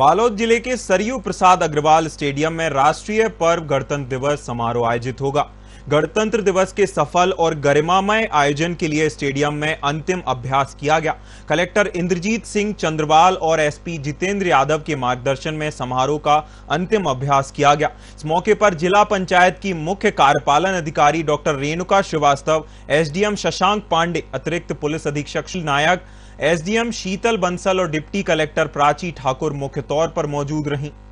बालोद जिले के सरयू प्रसाद अग्रवाल स्टेडियम में राष्ट्रीय पर्व गणतंत्र दिवस समारोह आयोजित होगा गणतंत्र दिवस के सफल और गरिमामय आयोजन के लिए स्टेडियम में अंतिम अभ्यास किया गया कलेक्टर इंद्रजीत सिंह चंद्रवाल और एसपी जितेंद्र यादव के मार्गदर्शन में समारोह का अंतिम अभ्यास किया गया इस मौके पर जिला पंचायत की मुख्य कार्यपालन अधिकारी डॉक्टर रेणुका श्रीवास्तव एसडीएम शशांक पांडे अतिरिक्त पुलिस अधीक्षक नायक एसडीएम शीतल बंसल और डिप्टी कलेक्टर प्राची ठाकुर मुख्य तौर पर मौजूद रहीं